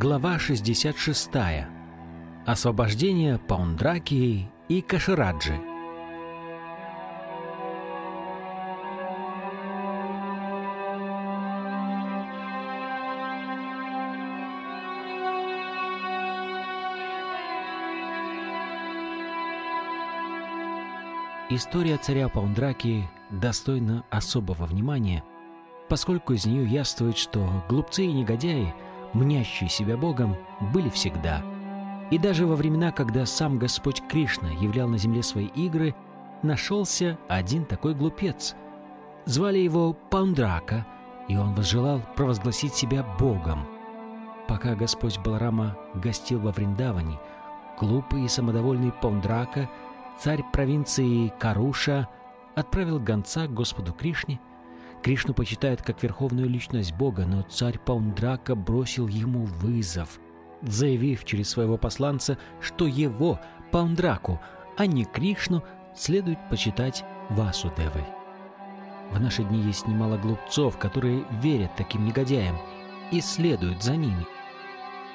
Глава 66. Освобождение Паундракии и Кашираджи. История царя Паундраки достойна особого внимания, поскольку из нее яствует, что глупцы и негодяи – мнящие себя Богом, были всегда. И даже во времена, когда сам Господь Кришна являл на земле свои игры, нашелся один такой глупец. Звали его Пандрака, и он возжелал провозгласить себя Богом. Пока Господь Баларама гостил во Вриндаване, глупый и самодовольный Пандрака, царь провинции Каруша, отправил гонца к Господу Кришне – Кришну почитает как верховную личность Бога, но царь Паундрака бросил ему вызов, заявив через своего посланца, что его, Паундраку, а не Кришну, следует почитать Васудевой. В наши дни есть немало глупцов, которые верят таким негодяям и следуют за ними.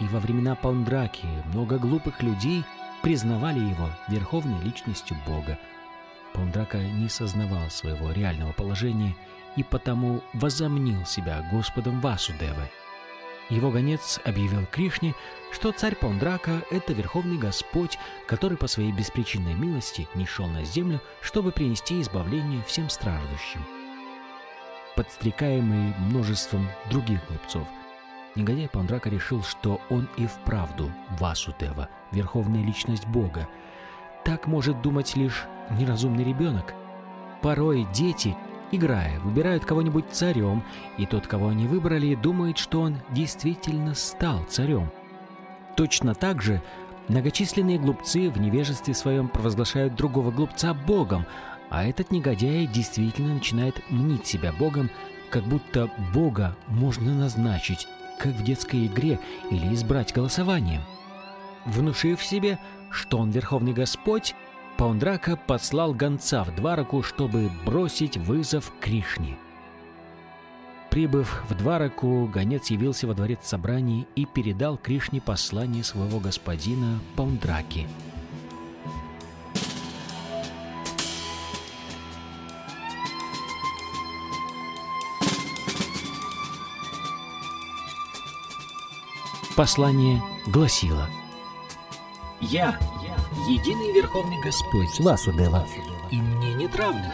И во времена Паундраки много глупых людей признавали его верховной личностью Бога. Паундрака не сознавал своего реального положения и потому возомнил себя Господом Васудевой. Его гонец объявил Кришне, что царь Пандрака – это верховный Господь, который по своей беспричинной милости не шел на землю, чтобы принести избавление всем страждущим. Подстрекаемый множеством других глупцов, негодяй Пандрака решил, что он и вправду Васутева, верховная личность Бога. Так может думать лишь неразумный ребенок. Порой дети – играя, выбирают кого-нибудь царем, и тот, кого они выбрали, думает, что он действительно стал царем. Точно так же многочисленные глупцы в невежестве своем провозглашают другого глупца богом, а этот негодяй действительно начинает мнить себя богом, как будто бога можно назначить, как в детской игре или избрать голосованием. Внушив себе, что он верховный господь, Паундрака послал гонца в Двараку, чтобы бросить вызов Кришне. Прибыв в Двараку, гонец явился во дворец собраний и передал Кришне послание своего господина Паундраки. Послание гласило «Я Единый Верховный Господь вас убила, и мне нет равных.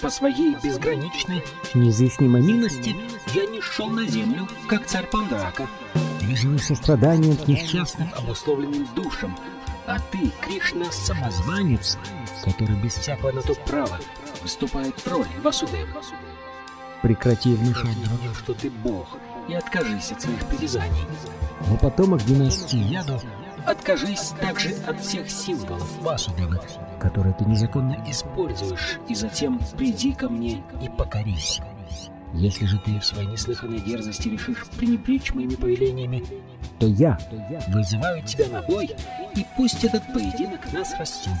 По своей безграничной, неизъяснимой милости я не шел на землю, как царь Пандрака, вижу сострадание к несчастным, обусловленным душам. А ты, Кришна, самозванец, который без всякого на то права выступает в роли Васудева. Прекрати внушать другим, что ты бог, и откажись от своих притязаний. Но потомок династии Ядов Откажись также от всех символов Васудевы, которые ты незаконно используешь, и затем приди ко мне и покорись. Если же ты в своей неслыханной дерзости решишь пренебречь моими повелениями, то я вызываю тебя на бой, и пусть этот поединок нас рассудит.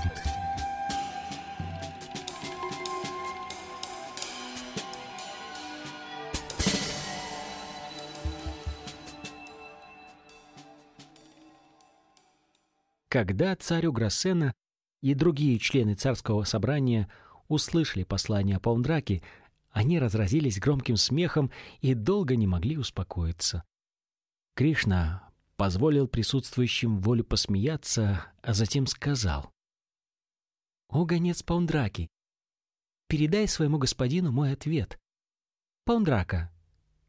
Когда царю Гроссена и другие члены царского собрания услышали послание Паундраки, они разразились громким смехом и долго не могли успокоиться. Кришна позволил присутствующим волю посмеяться, а затем сказал. «О, гонец Паундраки, передай своему господину мой ответ. Паундрака,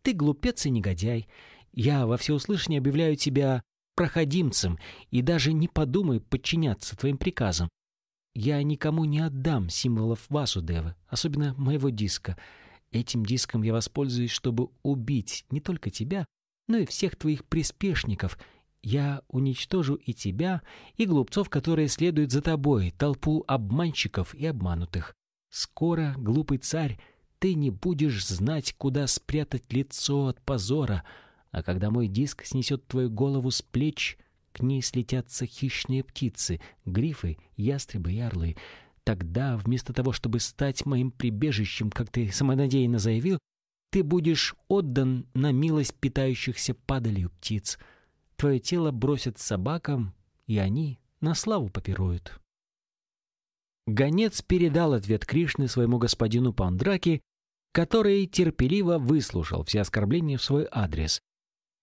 ты глупец и негодяй. Я во всеуслышание объявляю тебя проходимцем и даже не подумай подчиняться твоим приказам. Я никому не отдам символов Васудева, особенно моего диска. Этим диском я воспользуюсь, чтобы убить не только тебя, но и всех твоих приспешников. Я уничтожу и тебя, и глупцов, которые следуют за тобой, толпу обманщиков и обманутых. Скоро, глупый царь, ты не будешь знать, куда спрятать лицо от позора — а когда мой диск снесет твою голову с плеч, к ней слетятся хищные птицы, грифы, ястребы и орлы. Тогда, вместо того, чтобы стать моим прибежищем, как ты самонадеянно заявил, ты будешь отдан на милость питающихся падалью птиц. Твое тело бросят собакам, и они на славу попируют. Гонец передал ответ Кришны своему господину Пандраке, который терпеливо выслушал все оскорбления в свой адрес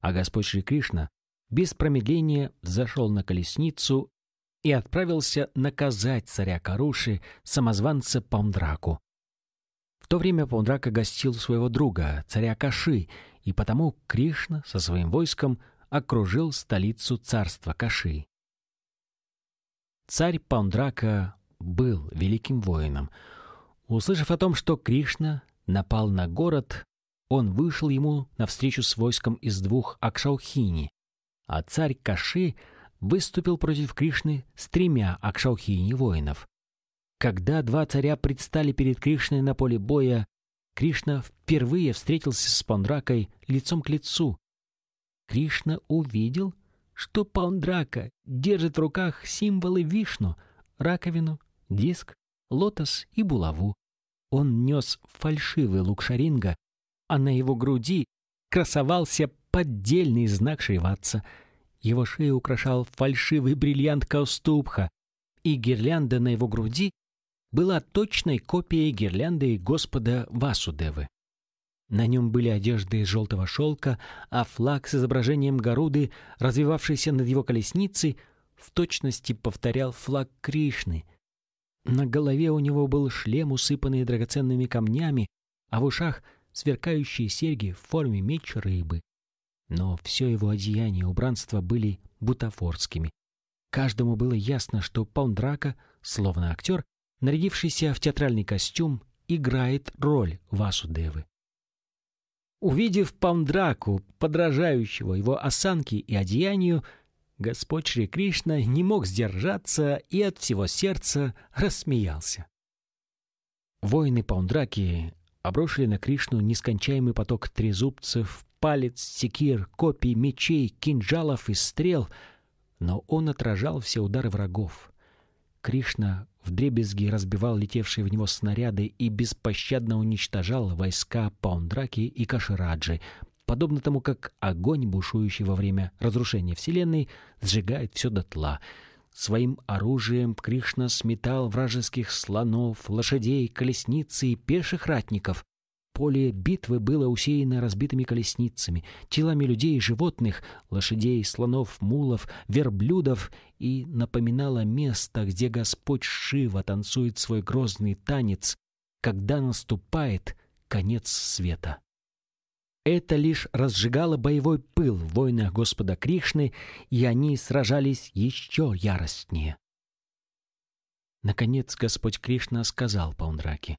а Господь Шри Кришна без промедления зашел на колесницу и отправился наказать царя Каруши, самозванца Пандраку. В то время Пандрака гостил своего друга, царя Каши, и потому Кришна со своим войском окружил столицу царства Каши. Царь Пандрака был великим воином. Услышав о том, что Кришна напал на город, он вышел ему навстречу с войском из двух Акшаухини, а царь Каши выступил против Кришны с тремя Акшаухини воинов. Когда два царя предстали перед Кришной на поле боя, Кришна впервые встретился с Пандракой лицом к лицу. Кришна увидел, что Пандрака держит в руках символы Вишну, раковину, диск, лотос и булаву. Он нес фальшивый лук шаринга а на его груди красовался поддельный знак шриватца. Его шею украшал фальшивый бриллиант Каустубха, и гирлянда на его груди была точной копией гирлянды Господа Васудевы. На нем были одежды из желтого шелка, а флаг с изображением Горуды, развивавшийся над его колесницей, в точности повторял флаг Кришны. На голове у него был шлем, усыпанный драгоценными камнями, а в ушах сверкающие серьги в форме меч рыбы. Но все его одеяние и убранство были бутафорскими. Каждому было ясно, что Паундрака, словно актер, нарядившийся в театральный костюм, играет роль Васудевы. Увидев Паундраку, подражающего его осанке и одеянию, Господь Шри Кришна не мог сдержаться и от всего сердца рассмеялся. Воины Паундраки обрушили на Кришну нескончаемый поток трезубцев, палец, секир, копий, мечей, кинжалов и стрел, но он отражал все удары врагов. Кришна вдребезги разбивал летевшие в него снаряды и беспощадно уничтожал войска Паундраки и Кашираджи, подобно тому, как огонь, бушующий во время разрушения Вселенной, сжигает все дотла — Своим оружием Кришна сметал вражеских слонов, лошадей, колесницы и пеших ратников. Поле битвы было усеяно разбитыми колесницами, телами людей и животных, лошадей, слонов, мулов, верблюдов и напоминало место, где Господь Шива танцует свой грозный танец, когда наступает конец света. Это лишь разжигало боевой пыл в войнах Господа Кришны, и они сражались еще яростнее. Наконец Господь Кришна сказал Паундраке.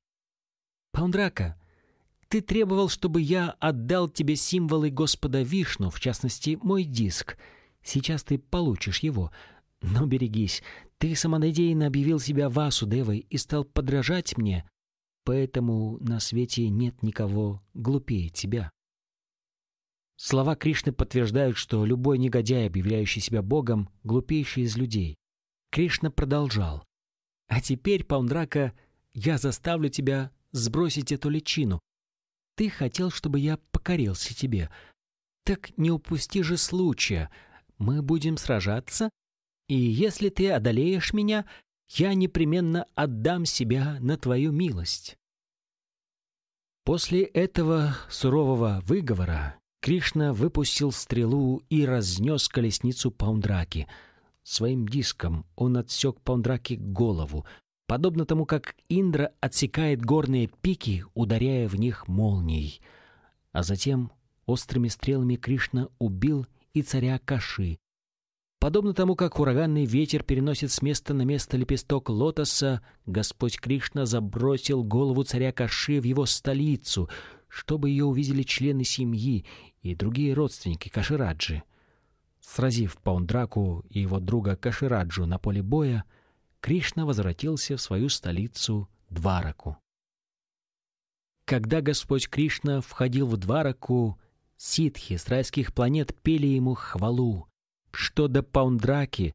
«Паундрака, ты требовал, чтобы я отдал тебе символы Господа Вишну, в частности, мой диск. Сейчас ты получишь его. Но берегись, ты самонадеянно объявил себя Васудевой и стал подражать мне, поэтому на свете нет никого глупее тебя». Слова Кришны подтверждают, что любой негодяй, объявляющий себя Богом, глупейший из людей. Кришна продолжал. «А теперь, Паудрака, я заставлю тебя сбросить эту личину. Ты хотел, чтобы я покорился тебе. Так не упусти же случая. Мы будем сражаться, и если ты одолеешь меня, я непременно отдам себя на твою милость». После этого сурового выговора Кришна выпустил стрелу и разнес колесницу Паундраки. Своим диском он отсек Паундраки голову, подобно тому, как Индра отсекает горные пики, ударяя в них молнией. А затем острыми стрелами Кришна убил и царя Каши. Подобно тому, как ураганный ветер переносит с места на место лепесток лотоса, Господь Кришна забросил голову царя Каши в его столицу, чтобы ее увидели члены семьи и другие родственники Кашираджи. Сразив Паундраку и его друга Кашираджу на поле боя, Кришна возвратился в свою столицу Двараку. Когда Господь Кришна входил в Двараку, ситхи с райских планет пели ему хвалу, что до Паундраки,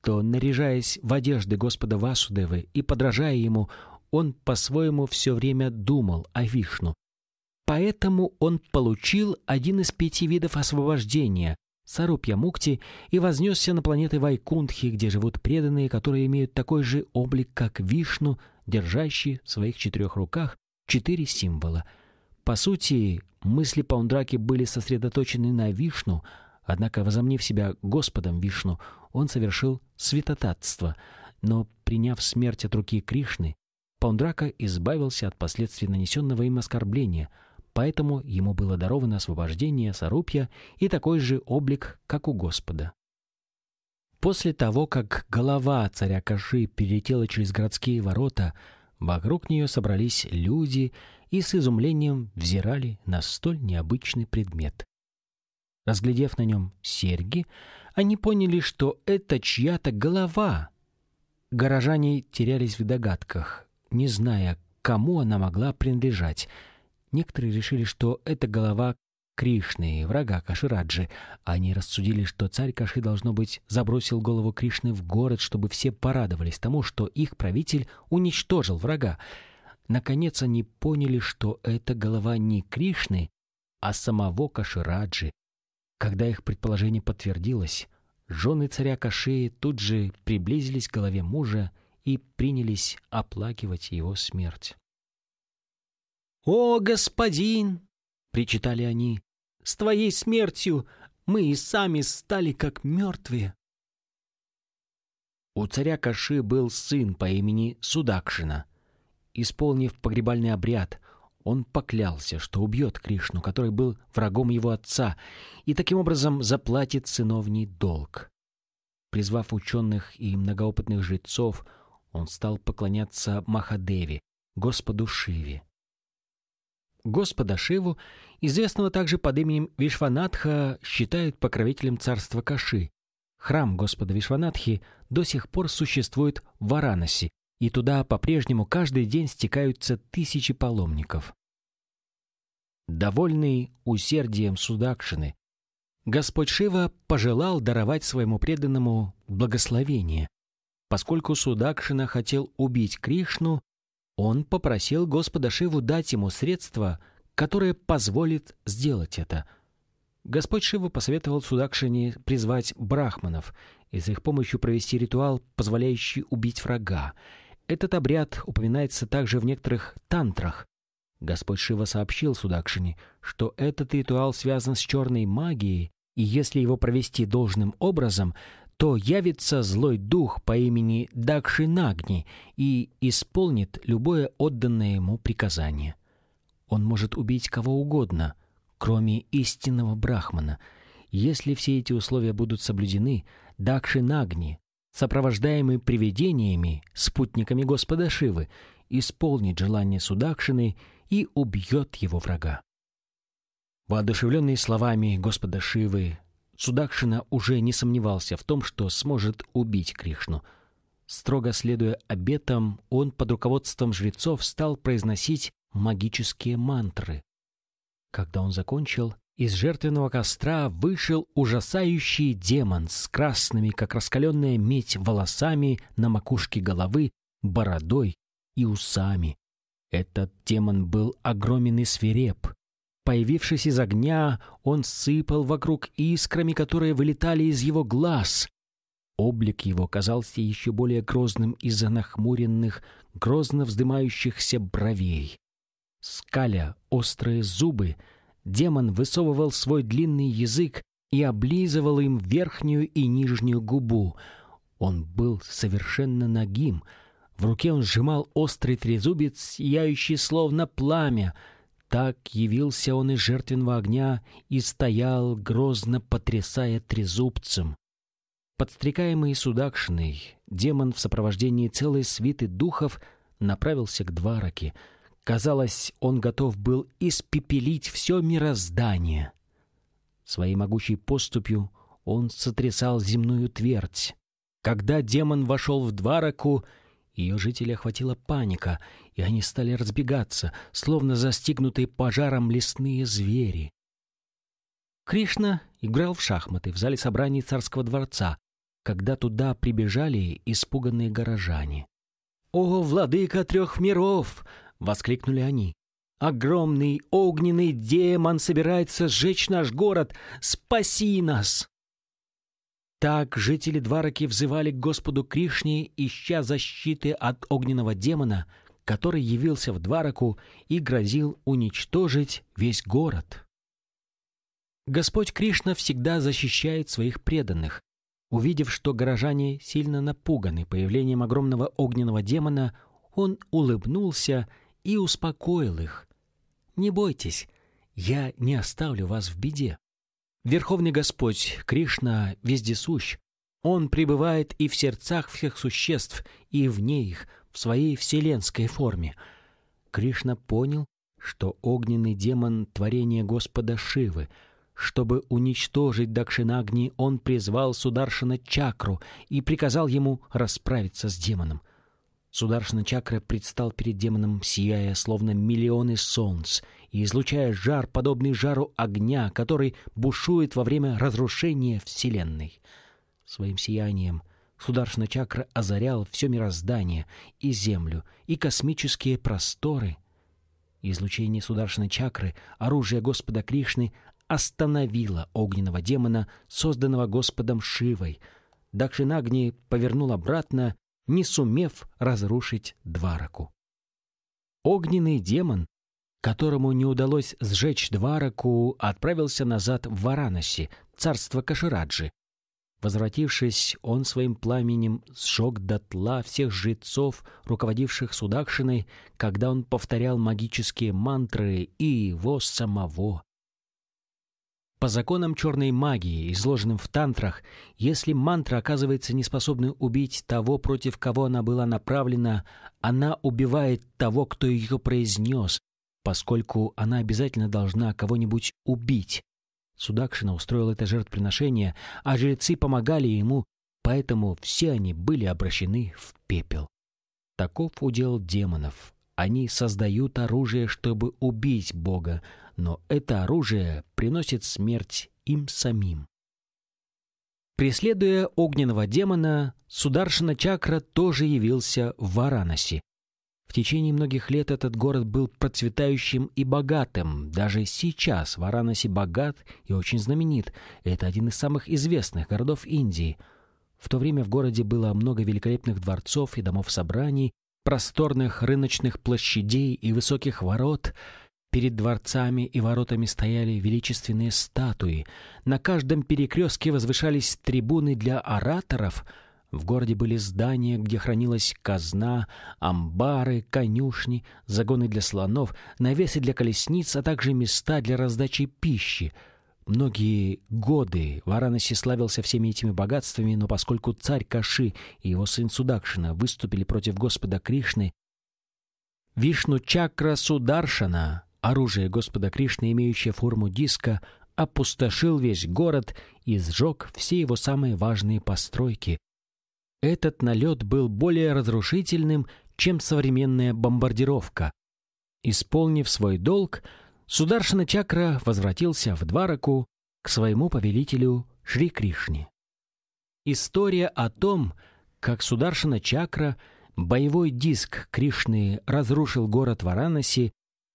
то, наряжаясь в одежды Господа Васудевы и подражая ему, он по-своему все время думал о Вишну, Поэтому он получил один из пяти видов освобождения – Сарупья Мукти и вознесся на планеты Вайкунтхи, где живут преданные, которые имеют такой же облик, как Вишну, держащий в своих четырех руках четыре символа. По сути, мысли Паундраки были сосредоточены на Вишну, однако, возомнив себя Господом Вишну, он совершил святотатство, но, приняв смерть от руки Кришны, Паундрака избавился от последствий нанесенного им оскорбления – поэтому ему было даровано освобождение Сорупья и такой же облик, как у Господа. После того, как голова царя Каши перелетела через городские ворота, вокруг нее собрались люди и с изумлением взирали на столь необычный предмет. Разглядев на нем серьги, они поняли, что это чья-то голова. Горожане терялись в догадках, не зная, кому она могла принадлежать — Некоторые решили, что это голова Кришны, врага Кашираджи. Они рассудили, что царь Каши, должно быть, забросил голову Кришны в город, чтобы все порадовались тому, что их правитель уничтожил врага. Наконец они поняли, что это голова не Кришны, а самого Кашираджи. Когда их предположение подтвердилось, жены царя Каши тут же приблизились к голове мужа и принялись оплакивать его смерть. «О, господин!» — причитали они. «С твоей смертью мы и сами стали как мертвые». У царя Каши был сын по имени Судакшина. Исполнив погребальный обряд, он поклялся, что убьет Кришну, который был врагом его отца, и таким образом заплатит сыновний долг. Призвав ученых и многоопытных жрецов, он стал поклоняться Махадеве, Господу Шиве. Господа Шиву, известного также под именем Вишванатха, считают покровителем царства Каши. Храм Господа Вишванатхи до сих пор существует в Варанаси, и туда по-прежнему каждый день стекаются тысячи паломников. Довольный усердием Судакшины, Господь Шива пожелал даровать своему преданному благословение. Поскольку Судакшина хотел убить Кришну, он попросил Господа Шиву дать ему средства, которое позволит сделать это. Господь Шива посоветовал Судакшине призвать брахманов и с их помощью провести ритуал, позволяющий убить врага. Этот обряд упоминается также в некоторых тантрах. Господь Шива сообщил Судакшине, что этот ритуал связан с черной магией, и если его провести должным образом, то явится злой дух по имени Дакшинагни и исполнит любое отданное ему приказание. Он может убить кого угодно, кроме истинного брахмана. Если все эти условия будут соблюдены, Дакшинагни, сопровождаемый привидениями, спутниками Господа Шивы, исполнит желание Судакшины и убьет его врага. Воодушевленный словами Господа Шивы, Судакшина уже не сомневался в том, что сможет убить Кришну. Строго следуя обетам, он под руководством жрецов стал произносить магические мантры. Когда он закончил, из жертвенного костра вышел ужасающий демон с красными, как раскаленная медь, волосами на макушке головы, бородой и усами. Этот демон был огромен и свиреп. Появившись из огня, он сыпал вокруг искрами, которые вылетали из его глаз. Облик его казался еще более грозным из-за нахмуренных, грозно вздымающихся бровей. Скаля острые зубы, демон высовывал свой длинный язык и облизывал им верхнюю и нижнюю губу. Он был совершенно нагим. В руке он сжимал острый трезубец, сияющий словно пламя — так явился он из жертвенного огня и стоял, грозно потрясая трезубцем. Подстрекаемый судакшиной, демон в сопровождении целой свиты духов направился к Двараке. Казалось, он готов был испепелить все мироздание. Своей могучей поступью он сотрясал земную твердь. Когда демон вошел в Двараку, ее жителей охватила паника, и они стали разбегаться, словно застигнутые пожаром лесные звери. Кришна играл в шахматы в зале собраний царского дворца, когда туда прибежали испуганные горожане. «О, владыка трех миров!» — воскликнули они. «Огромный огненный демон собирается сжечь наш город! Спаси нас!» Так жители Двараки взывали к Господу Кришне, ища защиты от огненного демона, который явился в Двараку и грозил уничтожить весь город. Господь Кришна всегда защищает своих преданных. Увидев, что горожане сильно напуганы появлением огромного огненного демона, он улыбнулся и успокоил их. «Не бойтесь, я не оставлю вас в беде». Верховный Господь, Кришна, вездесущ. Он пребывает и в сердцах всех существ, и вне их, в своей вселенской форме. Кришна понял, что огненный демон — творение Господа Шивы. Чтобы уничтожить Дакшинагни, он призвал Сударшина Чакру и приказал ему расправиться с демоном. Сударшина чакра предстал перед демоном, сияя, словно миллионы солнц, и излучая жар, подобный жару огня, который бушует во время разрушения Вселенной. Своим сиянием Сударшина чакра озарял все мироздание, и Землю, и космические просторы. Излучение Сударшина чакры, оружие Господа Кришны, остановило огненного демона, созданного Господом Шивой. Дакшинагни повернул обратно не сумев разрушить Двараку. Огненный демон, которому не удалось сжечь Двараку, отправился назад в Варанаси, царство Кашираджи. Возвратившись, он своим пламенем сжег дотла всех жрецов, руководивших Судакшиной, когда он повторял магические мантры и его самого по законам черной магии, изложенным в тантрах, если мантра оказывается неспособной убить того, против кого она была направлена, она убивает того, кто ее произнес, поскольку она обязательно должна кого-нибудь убить. Судакшина устроил это жертвоприношение, а жрецы помогали ему, поэтому все они были обращены в пепел. Таков удел демонов. Они создают оружие, чтобы убить Бога, но это оружие приносит смерть им самим. Преследуя огненного демона, Сударшина Чакра тоже явился в Варанаси. В течение многих лет этот город был процветающим и богатым. Даже сейчас Варанаси богат и очень знаменит. Это один из самых известных городов Индии. В то время в городе было много великолепных дворцов и домов собраний, просторных рыночных площадей и высоких ворот — Перед дворцами и воротами стояли величественные статуи. На каждом перекрестке возвышались трибуны для ораторов. В городе были здания, где хранилась казна, амбары, конюшни, загоны для слонов, навесы для колесниц, а также места для раздачи пищи. Многие годы Варанаси славился всеми этими богатствами, но поскольку царь Каши и его сын Судакшина выступили против Господа Кришны, Вишну-чакра Сударшана Оружие Господа Кришны, имеющее форму диска, опустошил весь город и сжег все его самые важные постройки. Этот налет был более разрушительным, чем современная бомбардировка. Исполнив свой долг, Сударшина Чакра возвратился в Двараку к своему повелителю Шри Кришне. История о том, как Сударшина Чакра, боевой диск Кришны, разрушил город Варанаси,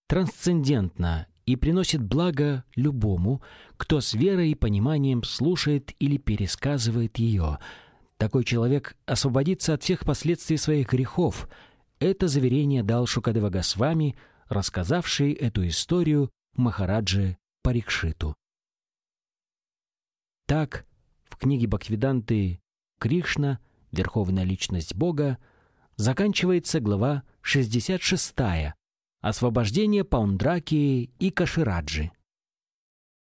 трансцендентно и приносит благо любому, кто с верой и пониманием слушает или пересказывает ее. Такой человек освободится от всех последствий своих грехов. Это заверение дал Шукадева Госвами, рассказавший эту историю Махараджи Парикшиту. Так, в книге Бхагавиданты «Кришна. Верховная Личность Бога» заканчивается глава 66 Освобождение Паундраки и Кашираджи.